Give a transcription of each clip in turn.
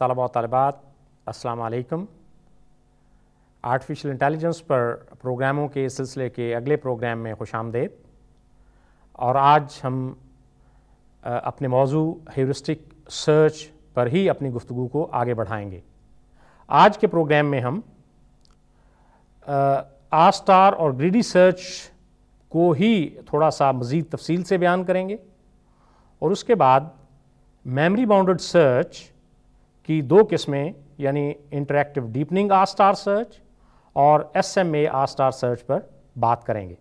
तलबा तलबात असलकम artificial intelligence पर प्रोग्रामों के सिलसिले के अगले प्रोग्राम में खुश आमदेद और आज हम अपने मौजू हेरिस्टिक सर्च पर ही अपनी गुफ्तु को आगे बढ़ाएंगे आज के प्रोग्राम में हम आ स्टार और ग्रीडी सर्च को ही थोड़ा सा मज़ीद तफसील से बयान करेंगे और उसके बाद मेमरी बाउंडेड सर्च की दो किस्में यानी interactive deepening are star search और S M A R star search पर बात करेंगे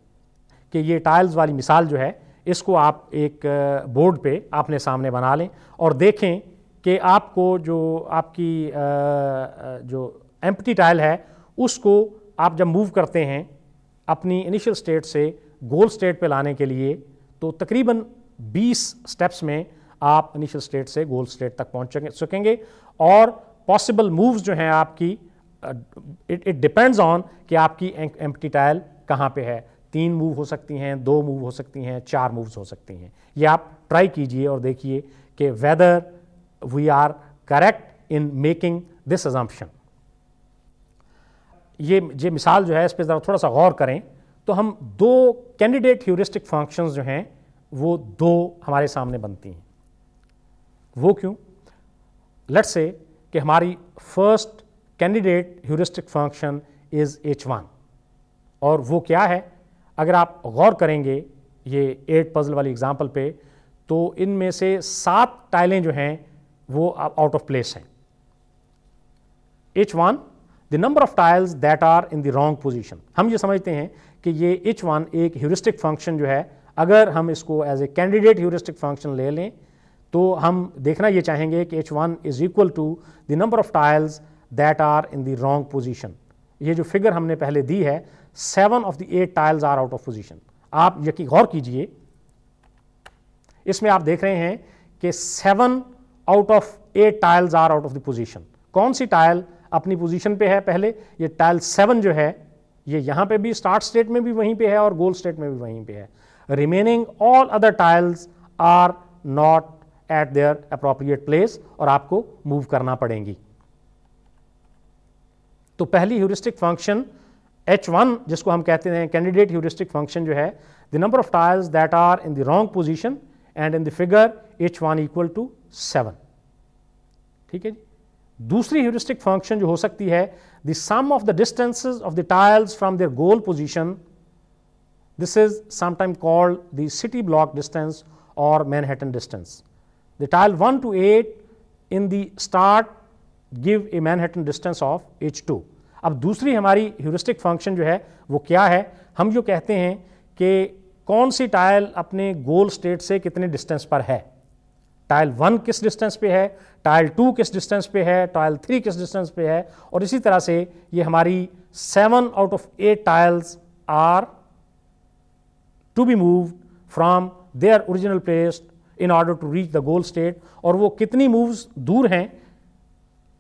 कि ये टाइल्स वाली मिसाल जो है इसको आप एक बोर्ड पे अपने सामने बना लें और देखें कि आपको जो आपकी जो एम्पटी टाइल है उसको आप जब मूव करते हैं अपनी इनिशियल स्टेट से गोल स्टेट पे लाने के लिए तो तकरीबन 20 स्टेप्स में आप इनिशियल स्टेट से गोल स्टेट तक पहुंच सकेंगे और पॉसिबल मूव्स जो हैं आपकी इट इट डिपेंड्स ऑन कि आपकी एम्प्टी टाइल कहाँ पे है तीन मूव हो सकती हैं दो मूव हो सकती हैं चार मूव्स हो सकती हैं ये आप ट्राई कीजिए और देखिए कि whether we are correct in making this assumption ये ये मिसाल जो है इस पर ज़रा थोड़ा सा गौर करें तो हम दो कैंडिडेट ह्यूरिस्टिक फंक्शंस जो हैं वो दो हमारे सामने बनती हैं वो क्यों लेट से कि हमारी first candidate heuristic function is H one और वो क्या है अगर आप गौर करेंगे ये एट पजल वाली एग्जाम्पल पे तो इनमें से सात टाइलें जो हैं वो आउट ऑफ प्लेस हैं H one the number of tiles that are in the wrong position हम ये समझते हैं कि ये एच वन एक ह्यूरिस्टिक फंक्शन जो है अगर हम इसको as a candidate heuristic function ले लें तो हम देखना ये चाहेंगे कि H one is equal to the number of tiles that are in the wrong position ये जो फिगर हमने पहले दी है seven of the eight tiles are out of position आप यकी गौर कीजिए इसमें आप देख रहे हैं कि seven out of eight tiles are out of the position कौन सी टाइल अपनी पोजिशन पे है पहले ये टाइल सेवन जो है ये यहां पे भी स्टार्ट स्टेट में भी वहीं पे है और गोल स्टेट में भी वहीं पे है remaining all other tiles are not at their appropriate place और आपको मूव करना पड़ेंगी तो पहली ह्यूरिस्टिक फंक्शन एच वन जिसको हम कहते हैं कैंडिडेट ह्यूरिस्टिक फंक्शन जो है the number of tiles that are in the wrong position and in the figure H one equal to seven ठीक है जी दूसरी ह्यूरिस्टिक फंक्शन जो हो सकती है the sum of the distances of the tiles from their goal position this is sometime called the city block distance और Manhattan distance The tile 1 to 8 in the start give a Manhattan distance of H two अब दूसरी हमारी heuristic function जो है वो क्या है हम जो कहते हैं कि कौन सी टाइल अपने गोल स्टेट से कितने डिस्टेंस पर है टाइल वन किस डिस्टेंस पे है टाइल टू किस डिस्टेंस पे है टाइल थ्री किस डिस्टेंस पे है और इसी तरह से ये हमारी seven out of eight tiles are to be move from their original place in order to reach the goal state और वो कितनी मूव्स दूर हैं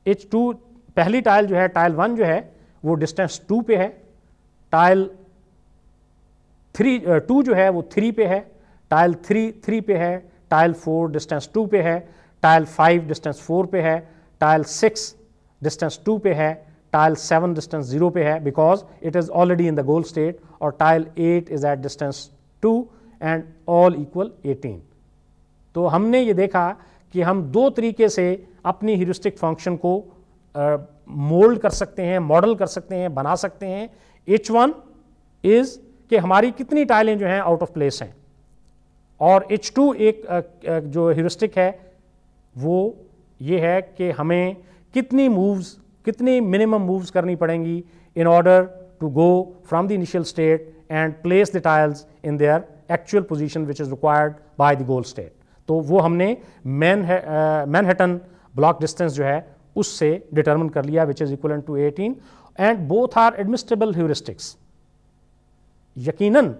एच टू पहली टाइल जो है टाइल वन जो है वो डिस्टेंस टू पे है टाइल थ्री टू जो है वो थ्री पे है टाइल थ्री थ्री पे है टाइल फोर डिस्टेंस टू पे है टाइल फाइव डिस्टेंस फोर पे है टाइल सिक्स डिस्टेंस टू पे है टाइल सेवन डिस्टेंस जीरो पे है because it is already in the goal state और tile eight is at distance two and all equal eighteen तो हमने ये देखा कि हम दो तरीके से अपनी हिरोस्टिक फंक्शन को मोल्ड कर सकते हैं मॉडल कर सकते हैं बना सकते हैं एच वन इज़ कि हमारी कितनी टाइलें जो हैं आउट ऑफ प्लेस हैं और एच टू एक जो ह्यूरिस्टिक है वो ये है कि हमें कितनी मूव्स कितनी मिनिमम मूव्स करनी पड़ेंगी in order to go from the initial state and place the tiles in their actual position which is required by the goal state तो वो हमने मैन मैनहटन ब्लॉक डिस्टेंस जो है उससे डिटर्मन कर लिया which is equal to 18 and both are admissible heuristics यकीनन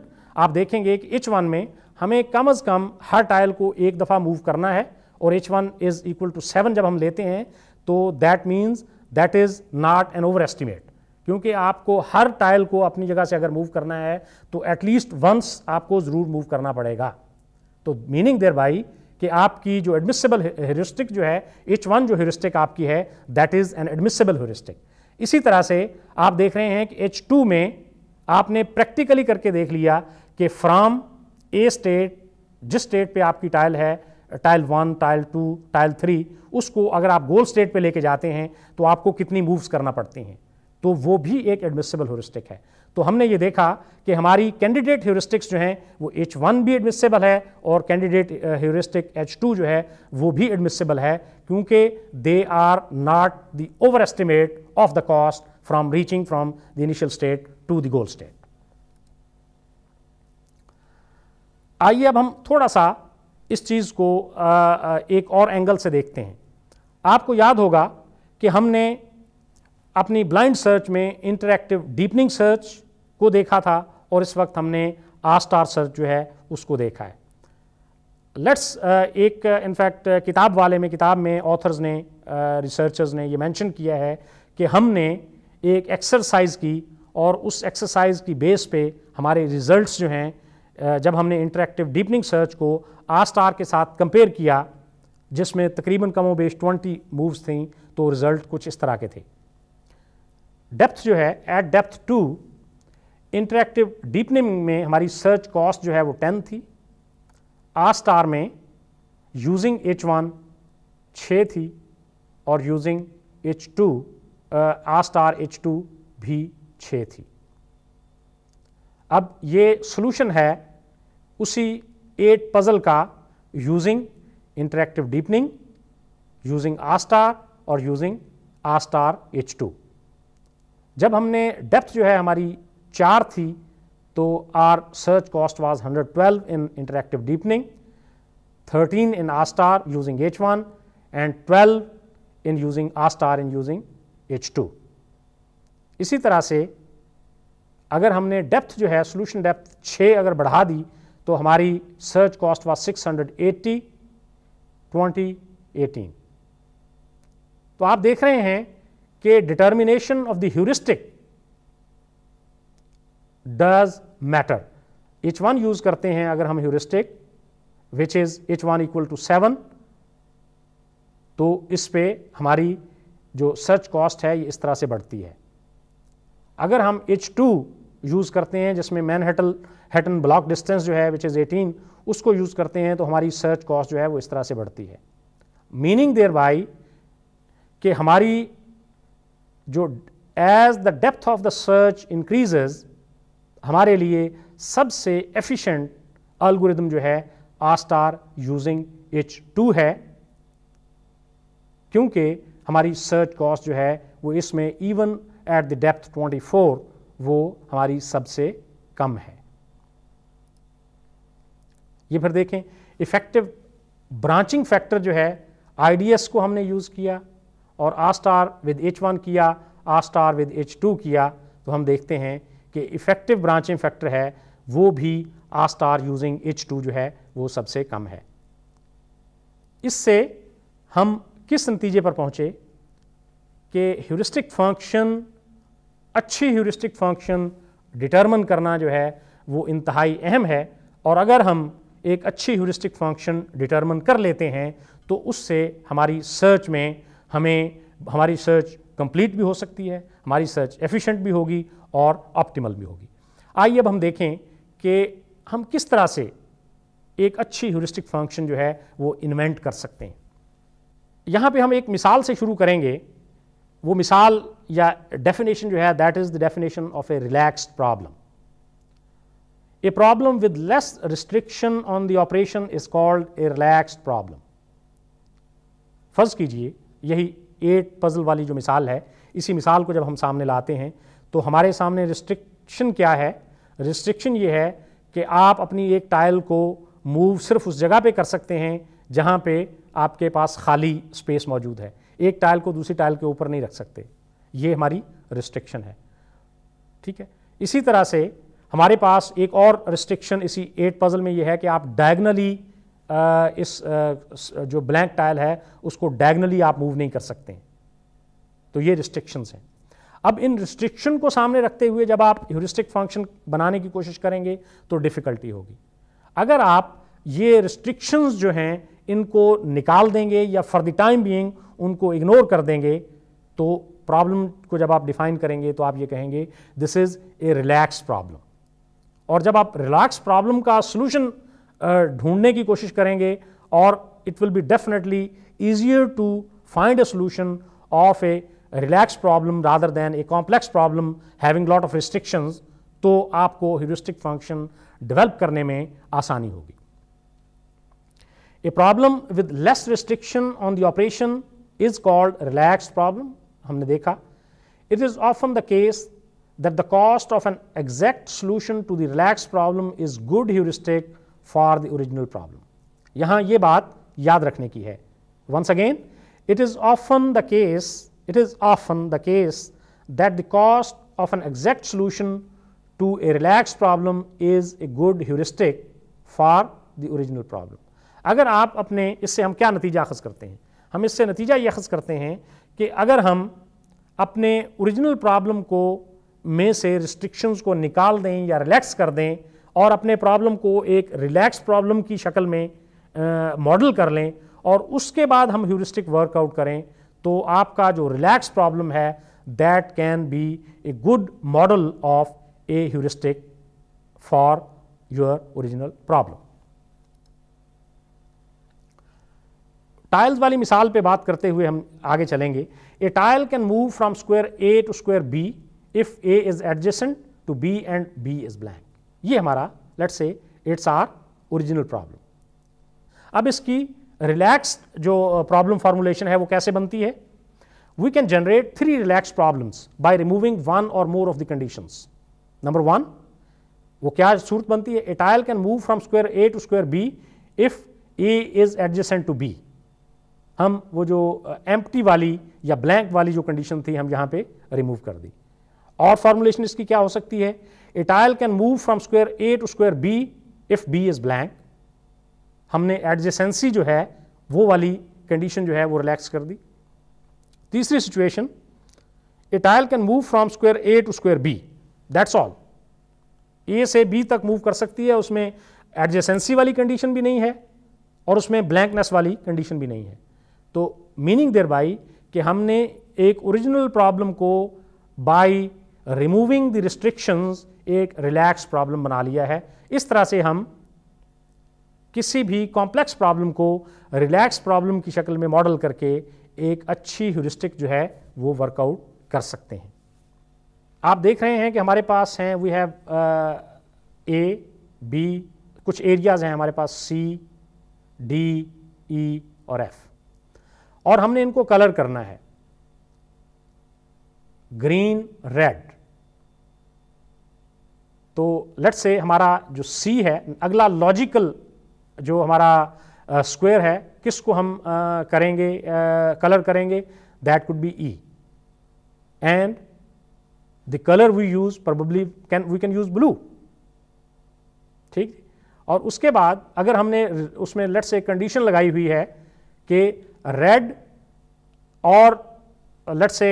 आप देखेंगे कि एच वन में हमें कम अज़ कम हर टाइल को एक दफ़ा मूव करना है और H one is equal to seven जब हम लेते हैं तो that means that is not an over estimate क्योंकि आपको हर टाइल को अपनी जगह से अगर मूव करना है तो एटलीस्ट वंस आपको ज़रूर मूव करना पड़ेगा तो मीनिंग देयर बाई कि आपकी जो एडमिसिबल हेरिस्टिक जो है एच वन जो हेरिस्टिक आपकी है that is an admissible heuristic इसी तरह से आप देख रहे हैं कि एच टू में आपने प्रैक्टिकली करके देख लिया कि फ्राम ए स्टेट जिस स्टेट पे आपकी टाइल है tile one tile two tile three उसको अगर आप गोल स्टेट पे लेके जाते हैं तो आपको कितनी मूव्स करना पड़ती हैं तो वो भी एक एडमिसिबल होरिस्टिक है तो हमने ये देखा कि हमारी कैंडिडेट ह्यूरिस्टिक्स जो हैं वो एच वन भी एडमिसिबल है और कैंडिडेट ह्यूरिस्टिक एच टू जो है वो भी एडमिसिबल है क्योंकि they are not the over estimate of the cost from reaching from the initial state to the goal state आइए अब हम थोड़ा सा इस चीज़ को एक और एंगल से देखते हैं आपको याद होगा कि हमने अपनी ब्लाइंड सर्च में इंटरेक्टिव डीपनिंग सर्च को देखा था और इस वक्त हमने आर स्टार सर्च जो है उसको देखा है लेट्स uh, एक इनफैक्ट uh, uh, किताब वाले में किताब में ऑथर्स ने रिसर्चर्स ने ये मेंशन किया है कि हमने एक एक्सरसाइज की और उस एक्सरसाइज की बेस पे हमारे रिजल्ट्स जो हैं जब हमने इंटरेक्टिव डीपनिंग सर्च को आर स्टार के साथ कंपेयर किया जिसमें तकरीबन कमो बेस ट्वेंटी मूव्स थी तो रिज़ल्ट कुछ इस तरह के थे डेप्थ जो है at depth two interactive deepening में हमारी सर्च कॉस्ट जो है वो टेन थी आर स्टार में यूजिंग एच वन छः थी और using H two R star H two भी छः थी अब ये सॉल्यूशन है उसी एट पज़ल का using interactive deepening using R star और using R star H two जब हमने डेप्थ जो है हमारी चार थी तो R search cost was 112 in interactive deepening 13 in R star using H one and 12 in using R star in using H two इसी तरह से अगर हमने डेप्थ जो है सोल्यूशन डेप्थ छः अगर बढ़ा दी तो हमारी सर्च कॉस्ट वाज 680 हंड्रेड 18 तो आप देख रहे हैं के determination of the heuristic does matter H one use करते हैं अगर हम heuristic which is H one equal to seven तो इस पे हमारी जो सर्च कॉस्ट है ये इस तरह से बढ़ती है अगर हम एच टू यूज़ करते हैं जिसमें Manhattan hattan block distance जो है विच इज़ एटीन उसको यूज़ करते हैं तो हमारी सर्च कॉस्ट जो है वो इस तरह से बढ़ती है मीनिंग देयर बाई कि हमारी जो as the depth of the search increases हमारे लिए सबसे एफिशिएंट अल्गोरिदम जो है A star using H two है क्योंकि हमारी सर्च कॉस्ट जो है वो इसमें इवन एट द डेप्थ 24 वो हमारी सबसे कम है ये फिर देखें इफेक्टिव ब्रांचिंग फैक्टर जो है आईडीएस को हमने यूज़ किया और R star with H one किया R star with H two किया तो हम देखते हैं कि इफेक्टिव ब्रांचिंग फैक्टर है वो भी R star using H two जो है वो सबसे कम है इससे हम किस नतीजे पर पहुँचे कि ह्यूरिस्टिक फंक्शन अच्छी ह्यूरिस्टिक फंक्शन डिटर्मन करना जो है वो इंतहाई अहम है और अगर हम एक अच्छी ह्यूरिस्टिक फंक्शन डिटर्मन कर लेते हैं तो उससे हमारी सर्च में हमें हमारी सर्च कंप्लीट भी हो सकती है हमारी सर्च एफिशिएंट भी होगी और ऑप्टिमल भी होगी आइए अब हम देखें कि हम किस तरह से एक अच्छी ह्यूरिस्टिक फंक्शन जो है वो इन्वेंट कर सकते हैं यहाँ पे हम एक मिसाल से शुरू करेंगे वो मिसाल या डेफिनेशन जो है that is the definition of a relax problem a problem with less restriction on the operation is called a relaxed problem फर्ज कीजिए यही एट पजल वाली जो मिसाल है इसी मिसाल को जब हम सामने लाते हैं तो हमारे सामने रिस्ट्रिक्शन क्या है रिस्ट्रिक्शन ये है कि आप अपनी एक टाइल को मूव सिर्फ उस जगह पे कर सकते हैं जहाँ पे आपके पास खाली स्पेस मौजूद है एक टाइल को दूसरी टाइल के ऊपर नहीं रख सकते ये हमारी रिस्ट्रिक्शन है ठीक है इसी तरह से हमारे पास एक और रिस्ट्रिक्शन इसी एट पजल में यह है कि आप डायगनली इस जो ब्लैंक टाइल है उसको डायगनली आप मूव नहीं कर सकते तो ये रिस्ट्रिक्शंस हैं अब इन रिस्ट्रिक्शन को सामने रखते हुए जब आप ह्यूरिस्टिक फंक्शन बनाने की कोशिश करेंगे तो डिफ़िकल्टी होगी अगर आप ये रिस्ट्रिक्शंस जो हैं इनको निकाल देंगे या फॉर द टाइम बीइंग उनको इग्नोर कर देंगे तो प्रॉब्लम को जब आप डिफाइन करेंगे तो आप ये कहेंगे this is a relax problem और जब आप रिलैक्स प्रॉब्लम का सोल्यूशन ढूंढने की कोशिश करेंगे और it will be definitely easier to find a solution of a relax problem rather than a complex problem having lot of restrictions तो आपको ह्यूरिस्टिक फंक्शन डेवलप करने में आसानी होगी a problem with less restriction on the operation is called relax problem हमने देखा it is often the case that the cost of an exact solution to the relax problem is good heuristic for the original problem यहां ये बात याद रखने की है once again it is often the case it is often the case that the cost of an exact solution to a relax problem is a good heuristic for the original problem अगर आप अपने इससे हम क्या नतीजा अखज करते हैं हम इससे नतीजा ये अखज करते हैं कि अगर हम अपने ओरिजिनल प्रॉब्लम को में से रिस्ट्रिक्शंस को निकाल दें या रिलैक्स कर दें और अपने प्रॉब्लम को एक रिलैक्स प्रॉब्लम की शक्ल में मॉडल कर लें और उसके बाद हम ह्यूरिस्टिक वर्कआउट करें तो आपका जो रिलैक्स प्रॉब्लम है that can be a good model of a heuristic for your original problem tiles वाली मिसाल पे बात करते हुए हम आगे चलेंगे a tile can move from square A to square B if A is adjacent to B and B is blank ये हमारा लेट से इट्स आर ओरिजिनल प्रॉब्लम अब इसकी रिलैक्स जो प्रॉब्लम फॉर्मुलेशन है वो कैसे बनती है we can generate three relax problems by removing one और more of the conditions. Number one वो क्या सूरत बनती है a tile can move from square A to square B if A is adjacent to B हम वो जो एम्प्टी वाली या ब्लैंक वाली जो कंडीशन थी हम यहां पे रिमूव कर दी और फॉर्मुलेशन इसकी क्या हो सकती है a tile can move from square A to square B if B is blank हमने एडजेसेंसी जो है वो वाली कंडीशन जो है वो रिलैक्स कर दी तीसरी situation a tile can move from square A to square B that's all A से बी तक मूव कर सकती है उसमें एडजेसेंसी वाली कंडीशन भी नहीं है और उसमें ब्लैंकनेस वाली कंडीशन भी नहीं है तो मीनिंग देर बाई कि हमने एक ओरिजिनल प्रॉब्लम को बाई रिमूविंग द रिस्ट्रिक्शंस एक रिलैक्स प्रॉब्लम बना लिया है इस तरह से हम किसी भी कॉम्प्लेक्स प्रॉब्लम को रिलैक्स प्रॉब्लम की शक्ल में मॉडल करके एक अच्छी ह्यूरिस्टिक जो है वो वर्कआउट कर सकते हैं आप देख रहे हैं कि हमारे पास हैं वी हैव ए बी कुछ एरियाज़ हैं हमारे पास सी डी ई और एफ और हमने इनको कलर करना है ग्रीन रेड तो लेट से हमारा जो सी है अगला लॉजिकल जो हमारा स्क्वायर uh, है किसको हम uh, करेंगे कलर uh, करेंगे that could be E and the colour we use probably can we can use blue ठीक और उसके बाद अगर हमने उसमें लेट से कंडीशन लगाई हुई है कि रेड और लेट से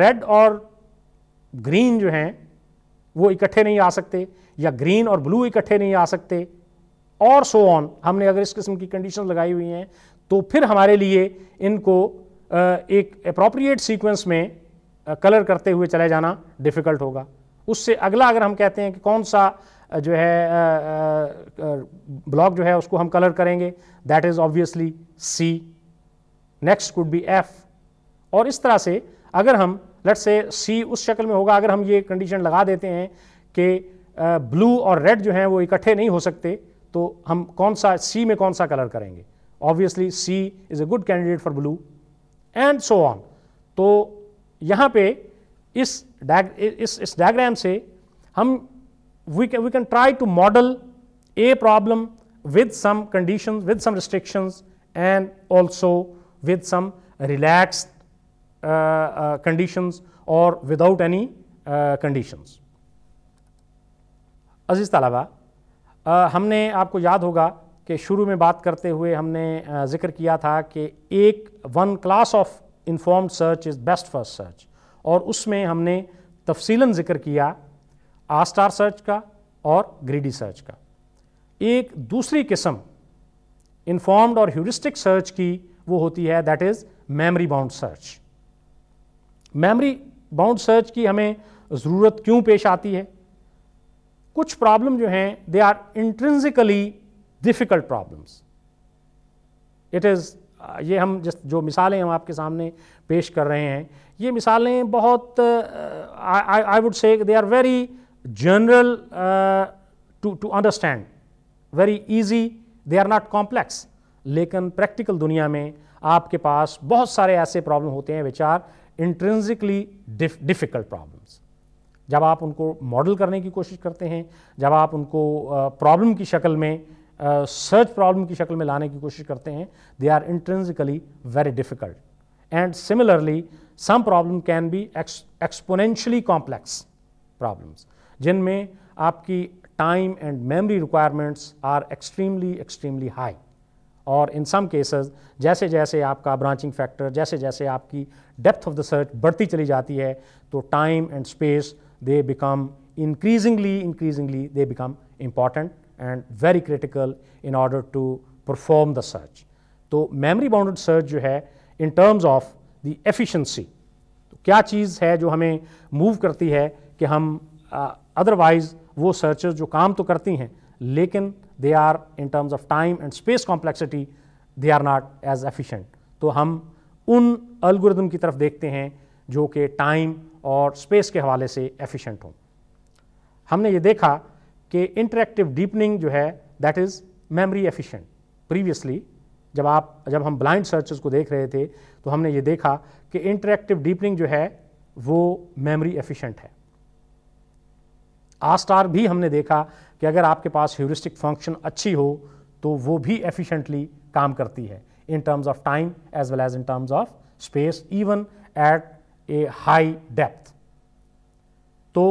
रेड और ग्रीन जो हैं वो इकट्ठे नहीं आ सकते या ग्रीन और ब्लू इकट्ठे नहीं आ सकते और सो ऑन हमने अगर इस किस्म की कंडीशन लगाई हुई हैं तो फिर हमारे लिए इनको एक अप्रोप्रिएट सीक्वेंस में कलर करते हुए चले जाना डिफ़िकल्ट होगा उससे अगला अगर हम कहते हैं कि कौन सा जो है ब्लॉक जो है उसको हम कलर करेंगे that is obviously C next could be F और इस तरह से अगर हम लेट्स से सी उस शक्ल में होगा अगर हम ये कंडीशन लगा देते हैं कि ब्लू और रेड जो हैं वो इकट्ठे नहीं हो सकते तो हम कौन सा सी में कौन सा कलर करेंगे obviously C is a good candidate for blue and so on तो यहाँ पे इस डाग इस इस डायग्राम से हम we can we can try to model a problem with some conditions, with some restrictions and also with some relaxed Uh, uh, conditions or without any uh, conditions. अजीज़ तलाबा हमने आपको याद होगा कि शुरू में बात करते हुए हमने ज़िक्र किया था कि एक one class of informed search is best first search और उसमें हमने तफसीला ज़िक्र किया आस्टार सर्च का और ग्रीडी सर्च का एक दूसरी किस्म इन्फॉर्म्ड और ह्यूरिस्टिक सर्च की वो होती है that is memory bound search memory bound search की हमें ज़रूरत क्यों पेश आती है कुछ प्रॉब्लम जो हैं they are intrinsically difficult problems it is ये हम जिस जो मिसालें हम आपके सामने पेश कर रहे हैं ये मिसालें बहुत I would say they are very general to to understand very easy they are not complex लेकिन प्रैक्टिकल दुनिया में आपके पास बहुत सारे ऐसे प्रॉब्लम होते हैं which are intrinsically difficult problems जब आप उनको मॉडल करने की कोशिश करते हैं जब आप उनको प्रॉब्लम की शक्ल में सर्च प्रॉब्लम की शक्ल में लाने की कोशिश करते हैं they are intrinsically very difficult and similarly some problem can be exponentially complex problems जिनमें आपकी time and memory requirements are extremely extremely high और इन सम केसेस जैसे जैसे आपका ब्रांचिंग फैक्टर जैसे जैसे आपकी डेप्थ ऑफ द सर्च बढ़ती चली जाती है तो time and space they become increasingly increasingly they become important and very critical in order to perform the search तो मेमोरी बाउंडेड सर्च जो है in terms of the efficiency तो क्या चीज़ है जो हमें मूव करती है कि हम अदरवाइज uh, वो सर्चर्स जो काम तो करती हैं लेकिन they are in terms of time and space complexity they are not as efficient तो हम उन अल्गोरिदम की तरफ देखते हैं जो कि टाइम और स्पेस के हवाले से एफिशिएंट हों हमने ये देखा कि इंटरेक्टिव डीपनिंग जो है that is memory efficient previously जब आप जब हम ब्लाइंड सर्चेस को देख रहे थे तो हमने ये देखा कि इंटरेक्टिव डीपनिंग जो है वो मेमोरी एफिशिएंट है आस्टार भी हमने देखा कि अगर आपके पास ह्यूरिस्टिक फंक्शन अच्छी हो तो वो भी एफिशेंटली काम करती है in terms of time as well as in terms of space even at a high depth तो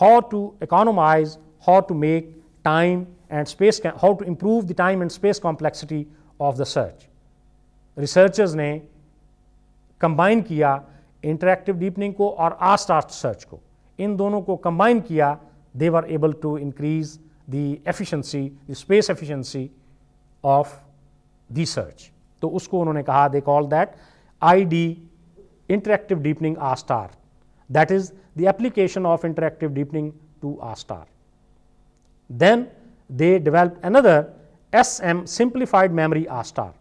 how to economize how to make time and space how to improve the time and space complexity of the search researchers ने combine किया interactive deepening को और asked asked search को इन दोनों को combine किया they were able to increase the efficiency, the space efficiency of the तो उसको उन्होंने कहा they They called that ID Interactive Deepening A Star. That is the application of interactive deepening to to Star. then they developed another SM simplified memory R star,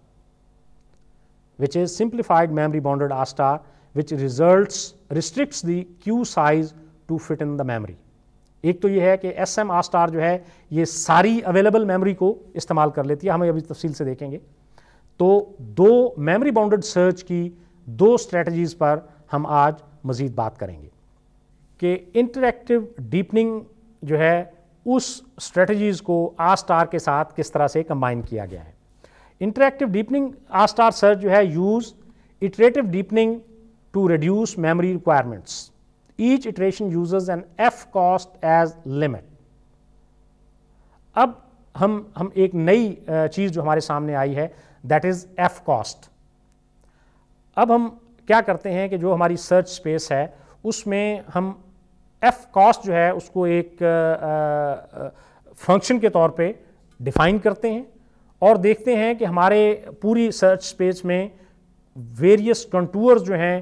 which is simplified memory bounded R star, which results restricts the queue size to fit in the memory. एक तो ये है कि S M R star जो है ये सारी available memory को इस्तेमाल कर लेती है हम अभी तफसील से देखेंगे तो दो मेमोरी बाउंडेड सर्च की दो स्ट्रेटजीज़ पर हम आज मज़ीद बात करेंगे कि इंटरेक्टिव डीपनिंग जो है उस स्ट्रेटजीज़ को आर स्टार के साथ किस तरह से कंबाइन किया गया है interactive deepening are star search जो है use iterative deepening to reduce memory requirements each iteration uses an f cost as limit. अब हम हम एक नई चीज़ जो हमारे सामने आई है दैट इज़ एफ कॉस्ट अब हम क्या करते हैं कि जो हमारी सर्च स्पेस है उसमें हम एफ कॉस्ट जो है उसको एक फंक्शन के तौर पे डिफाइन करते हैं और देखते हैं कि हमारे पूरी सर्च स्पेस में वेरियस कंटूअर्स जो हैं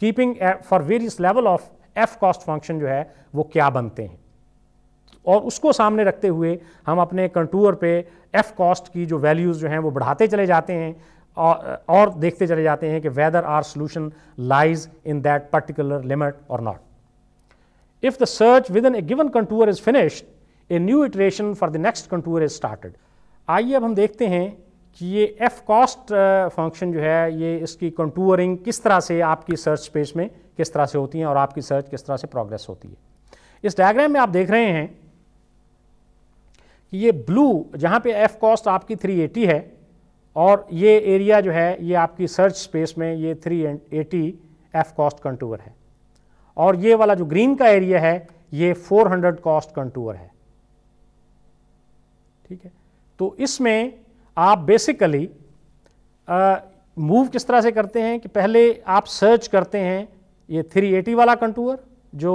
keeping for various level of F cost function जो है वो क्या बनते हैं और उसको सामने रखते हुए हम अपने कंटूर पे एफ कॉस्ट की जो वैल्यूज़ जो हैं वो बढ़ाते चले जाते हैं और, देखते चले जाते हैं कि whether our solution lies in that particular limit और not the search within a given contour is finished a new iteration for the next contour is started. आइए अब हम देखते हैं कि ये एफ कॉस्ट फंक्शन जो है ये इसकी कंटूअरिंग किस तरह से आपकी सर्च स्पेस में किस तरह से होती है और आपकी सर्च किस तरह से प्रोग्रेस होती है इस डायग्राम में आप देख रहे हैं कि ये ब्लू जहां पे एफ कॉस्ट आपकी 380 है और ये एरिया जो है ये आपकी सर्च स्पेस में ये 380 एफ कॉस्ट कंटूअर है और ये वाला जो ग्रीन का एरिया है ये 400 कॉस्ट कंटूअर है ठीक है तो इसमें आप बेसिकली मूव uh, किस तरह से करते हैं कि पहले आप सर्च करते हैं ये 380 वाला कंटूअर जो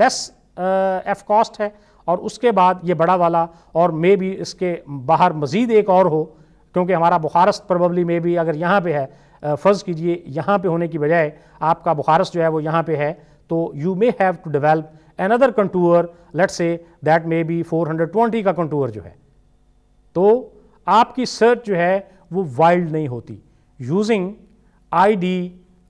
लेस एफ कॉस्ट है और उसके बाद ये बड़ा वाला और मे बी इसके बाहर मज़ीद एक और हो क्योंकि हमारा बुखारस्त प्रबली मे भी अगर यहाँ पे है uh, फ़र्ज़ कीजिए यहाँ पे होने की बजाय आपका बुखारस जो है वो यहाँ पे है तो you may have to develop another contour let say that may be 420 का कंटूअर जो है तो आपकी सर्च जो है वो वाइल्ड नहीं होती using I D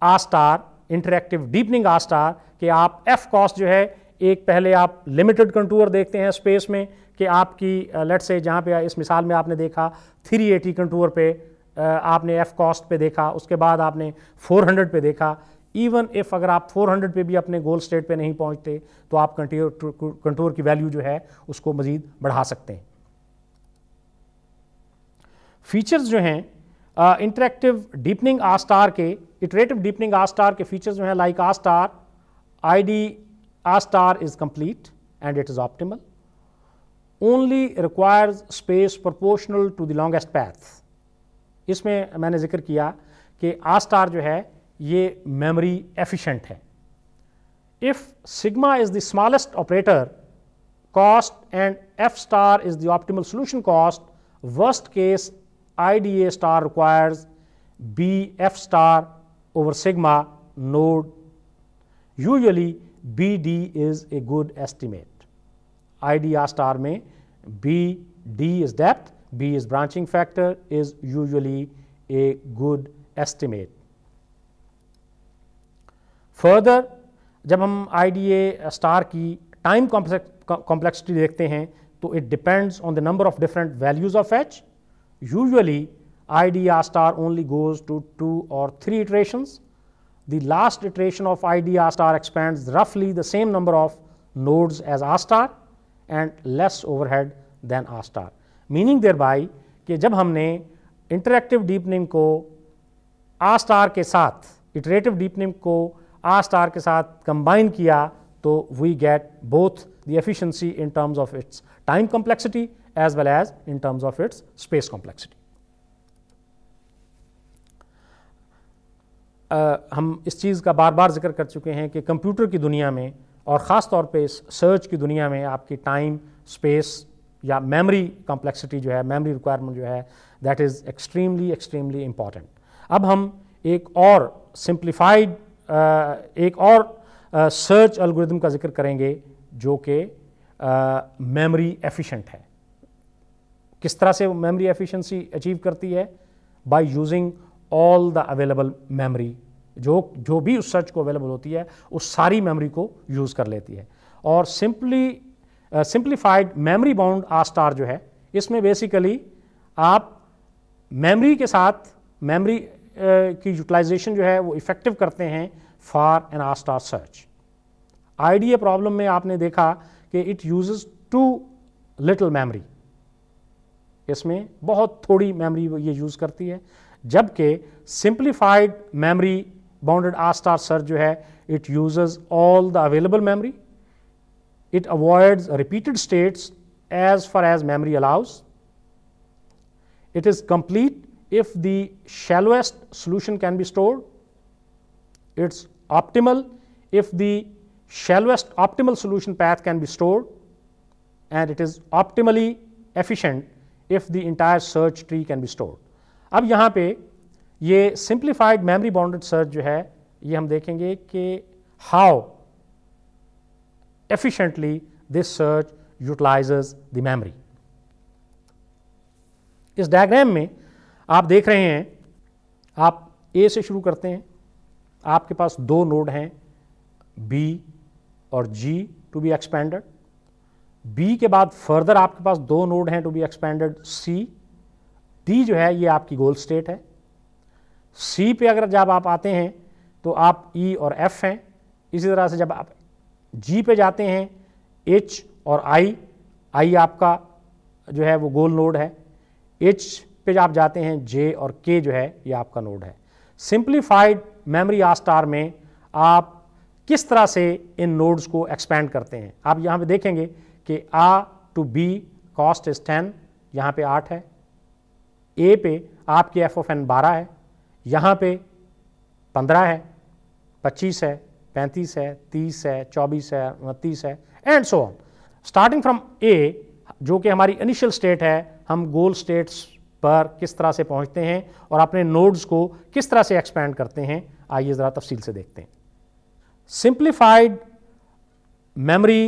A star interactive deepening A star कि आप एफ कॉस्ट जो है एक पहले आप लिमिटेड कंटूर देखते हैं स्पेस में कि आपकी लेट uh, से जहाँ पे uh, इस मिसाल में आपने देखा 380 एटी कंटूर पे uh, आपने एफ कॉस्ट पे देखा उसके बाद आपने 400 पे देखा इवन इफ अगर आप 400 पे भी अपने गोल स्टेट पे नहीं पहुँचते तो आप कंटूर कंटूर की वैल्यू जो है उसको मज़ीद बढ़ा सकते हैं फीचर्स जो हैं इंटरेक्टिव डीपनिंग आ स्टार के इटरेटिव डीपनिंग आ स्टार के फीचर्स जो हैं like A star I D A star is complete and it is optimal only requires space proportional to the longest path इसमें मैंने जिक्र किया कि आ स्टार जो है ये मेमोरी एफिशिएंट है if sigma is the smallest operator cost and F star is the optimal solution cost worst case IDA star requires BF star over sigma node. Usually BD is a good estimate. IDR star में BD is depth, B is branching factor is usually a good estimate. Further जब हम I star की time complexity देखते हैं तो it depends on the number of different values of H usually IDA* star only goes to two or three iterations. The last iteration of IDA* star expands roughly the same number of nodes as R and less overhead than R Meaning thereby, कि जब हमने interactive deepening को R star iterative deepening को R star combine किया, तो we get both the efficiency in terms of its time complexity as well as in terms of its space complexity. Uh, हम इस चीज़ का बार बार जिक्र कर चुके हैं कि कंप्यूटर की दुनिया में और ख़ास तौर पे सर्च की दुनिया में आपकी टाइम स्पेस या मेमोरी कॉम्प्लेक्सिटी जो है मेमोरी रिक्वायरमेंट जो है that is extremely extremely important अब हम एक और सिंप्लीफाइड uh, एक और सर्च uh, का जिक्र करेंगे जो कि मेमोरी uh, एफिशिएंट है किस तरह से मेमोरी एफिशिएंसी अचीव करती है by using all the available memory जो जो भी उस सर्च को अवेलेबल होती है उस सारी मेमोरी को यूज़ कर लेती है और simply simplified memory bound A star star जो है इसमें बेसिकली आप मेमोरी के साथ मेमोरी uh, की यूटिलाइजेशन जो है वो इफ़ेक्टिव करते हैं for an A star star search idea problem में आपने देखा कि it uses too little memory इसमें बहुत थोड़ी मेमोरी ये यूज़ करती है जबकि simplified memory bounded A star star जो है it uses all the available memory it avoids repeated states as far as memory allows it is complete if the shallowest solution can be store it's optimal if the shallowest optimal solution path can be store and it is optimally efficient if the entire search tree can be stored अब यहाँ पे ये simplified memory bounded search जो है ये हम देखेंगे कि how efficiently this search utilizes the memory इस डायग्राम में आप देख रहे हैं आप ए से शुरू करते हैं आपके पास दो नोड हैं बी और G to be expanded B के बाद फर्दर आपके पास दो नोड हैं to be expanded C D जो है ये आपकी गोल स्टेट है सी पे अगर जब आप आते हैं तो आप ई e और एफ हैं इसी तरह से जब आप जी पे जाते हैं एच और आई आई आपका जो है वो गोल नोड है एच पे आप जाते हैं जे और के जो है ये आपका नोड है सिंप्लीफाइड मेमोरी आस्टार में आप किस तरह से इन नोड्स को एक्सपैंड करते हैं आप यहाँ पे देखेंगे कि A to B cost is ten यहाँ पे आठ है ए पे आपके एफ ओफ एन बारह है यहाँ पे पंद्रह है पच्चीस है पैंतीस है तीस है चौबीस है उनतीस है and so on starting from A जो कि हमारी इनिशियल स्टेट है हम गोल स्टेट्स पर किस तरह से पहुंचते हैं और अपने नोड्स को किस तरह से एक्सपेंड करते हैं आइए ज़रा तफसील से देखते हैं simplified memory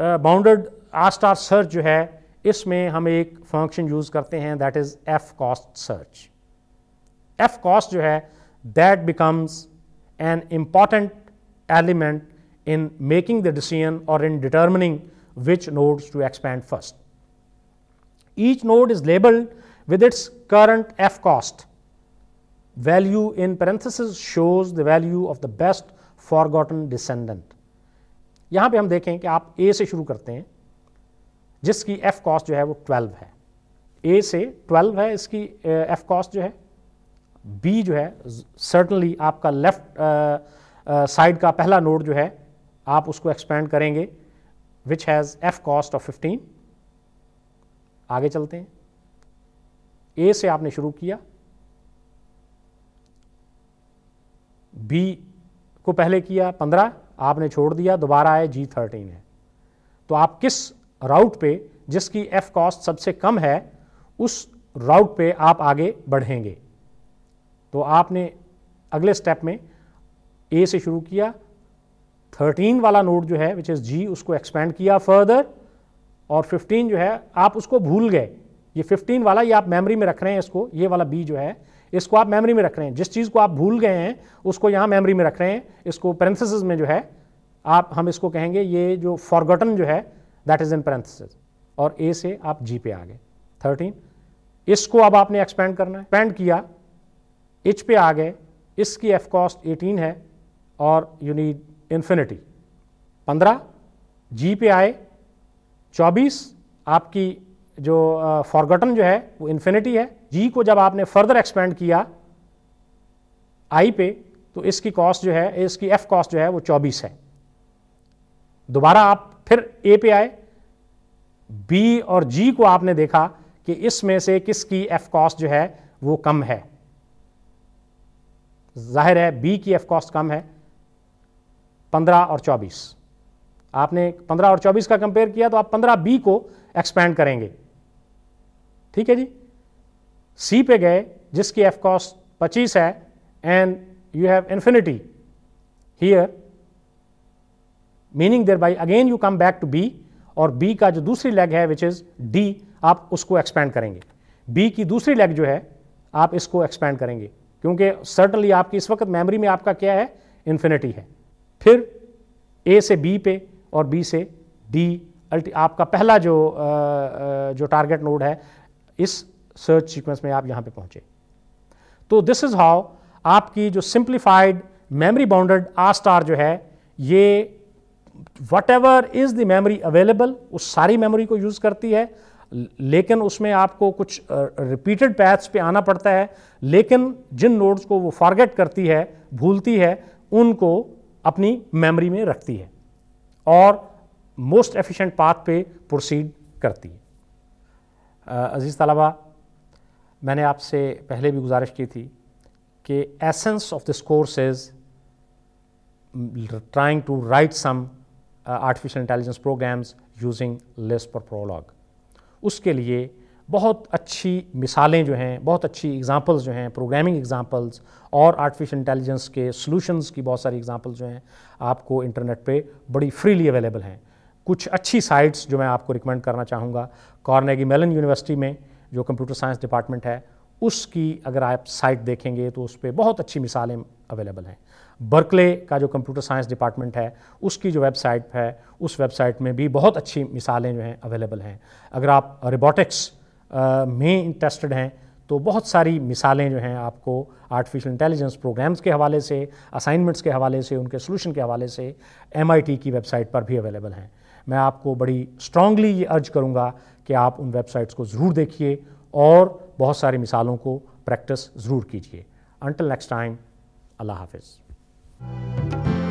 bounded are star search जो है इसमें हम एक फंक्शन यूज करते हैं that is F cost search F cost जो है that becomes an important element in making the decision और in determining which node to expand first each node is labelled with its current F cost value in parenthesis shows the value of the best forgotten descendant यहां पे हम देखें कि आप ए से शुरू करते हैं जिसकी एफ कॉस्ट जो है वो ट्वेल्व है ए से ट्वेल्व है इसकी एफ कॉस्ट जो है बी जो है सर्टनली आपका लेफ्ट साइड का पहला नोड जो है आप उसको एक्सपेंड करेंगे which has F cost of fifteen आगे चलते हैं ए से आपने शुरू किया बी को पहले किया पंद्रह आपने छोड़ दिया दोबारा आए जी थर्टीन है तो आप किस राउट पे जिसकी एफ कॉस्ट सबसे कम है उस राउट पे आप आगे बढ़ेंगे तो आपने अगले स्टेप में ए से शुरू किया थर्टीन वाला नोड जो है विच इज़ जी उसको एक्सपेंड किया फर्दर और फिफ्टीन जो है आप उसको भूल गए ये फिफ्टीन वाला ये आप मेमोरी में रख रहे हैं इसको ये वाला बी जो है इसको आप मेमोरी में रख रहे हैं जिस चीज़ को आप भूल गए हैं उसको यहाँ मेमोरी में रख रहे हैं इसको पेरेंथिस में जो है आप हम इसको कहेंगे ये जो फॉरगॉटन जो है दैट इज़ इन पेरेंथिस और ए से आप जी पे आ गए थर्टीन इसको अब आपने एक्सपेंड करना है एक्सपेंड किया एच पे आ गए इसकी एफ कॉस्ट एटीन है और यू नीड इन्फिनिटी पंद्रह जी पे आए चौबीस आपकी जो फॉरगटन जो है वो इन्फिनिटी है जी को जब आपने फर्दर एक्सपेंड किया आई पे तो इसकी कॉस्ट जो है इसकी एफ कॉस्ट जो है वो चौबीस है दोबारा आप फिर ए पे आए बी और जी को आपने देखा कि इसमें से किसकी एफ कॉस्ट जो है वो कम है जाहिर है बी की एफ कॉस्ट कम है पंद्रह और चौबीस आपने पंद्रह और चौबीस का कंपेयर किया तो आप पंद्रह बी को एक्सपेंड करेंगे ठीक है जी सी पे गए जिसकी एफ कॉस्ट पच्चीस है and you have infinity here meaning thereby again you come back to B और बी का जो दूसरी लेग है विच इज डी आप उसको एक्सपेंड करेंगे बी की दूसरी लेग जो है आप इसको एक्सपेंड करेंगे क्योंकि सर्टनली आपकी इस वक्त मेमोरी में आपका क्या है इन्फिनिटी है फिर ए से बी पे और बी से डी आपका पहला जो आ, जो टारगेट नोड है इस सर्च सीक्वेंस में आप यहाँ पे पहुँचे तो दिस इज़ हाउ आपकी जो simplified memory bounded are star जो है ये whatever is the memory available उस सारी मेमोरी को यूज़ करती है लेकिन उसमें आपको कुछ रिपीटेड पैथ्स पे आना पड़ता है लेकिन जिन नोड्स को वो फॉरगेट करती है भूलती है उनको अपनी मेमोरी में रखती है और मोस्ट एफिशिएंट पाथ पे प्रोसीड करती है अज़ीज़ तलबा मैंने आपसे पहले भी गुजारिश की थी कि essence of this course is trying to write some artificial intelligence programs using using पर प्रोलॉग उसके लिए बहुत अच्छी मिसालें जो हैं बहुत अच्छी एग्जांपल्स जो हैं प्रोग्रामिंग एग्जांपल्स और आर्टिफिशियल इंटेलिजेंस के सॉल्यूशंस की बहुत सारी एग्जांपल्स जो हैं आपको इंटरनेट पे बड़ी फ्रीली अवेलेबल हैं कुछ अच्छी साइट्स जो मैं आपको रिकमेंड करना चाहूँगा कॉर्नेगी मेलन यूनिवर्सिटी में जो कंप्यूटर साइंस डिपार्टमेंट है उसकी अगर आप साइट देखेंगे तो उस पर बहुत अच्छी मिसालें अवेलेबल हैं बर्कले का जो कंप्यूटर साइंस डिपार्टमेंट है उसकी जो वेबसाइट है उस वेबसाइट में भी बहुत अच्छी मिसालें जो हैं अवेलेबल हैं अगर आप रिबोटिक्स में इंटरेस्टेड हैं तो बहुत सारी मिसालें जो हैं आपको आर्टिफिशियल इंटेलिजेंस प्रोग्राम्स के हवाले से असाइनमेंट्स के हवाले से उनके सोल्यूशन के हवाले से एम की वेबसाइट पर भी अवेलेबल हैं मैं आपको बड़ी स्ट्रांगली ये अर्ज करूँगा कि आप उन वेबसाइट्स को ज़रूर देखिए और बहुत सारी मिसालों को प्रैक्टिस ज़रूर कीजिए अंटिल नेक्स्ट टाइम अल्लाह हाफिज़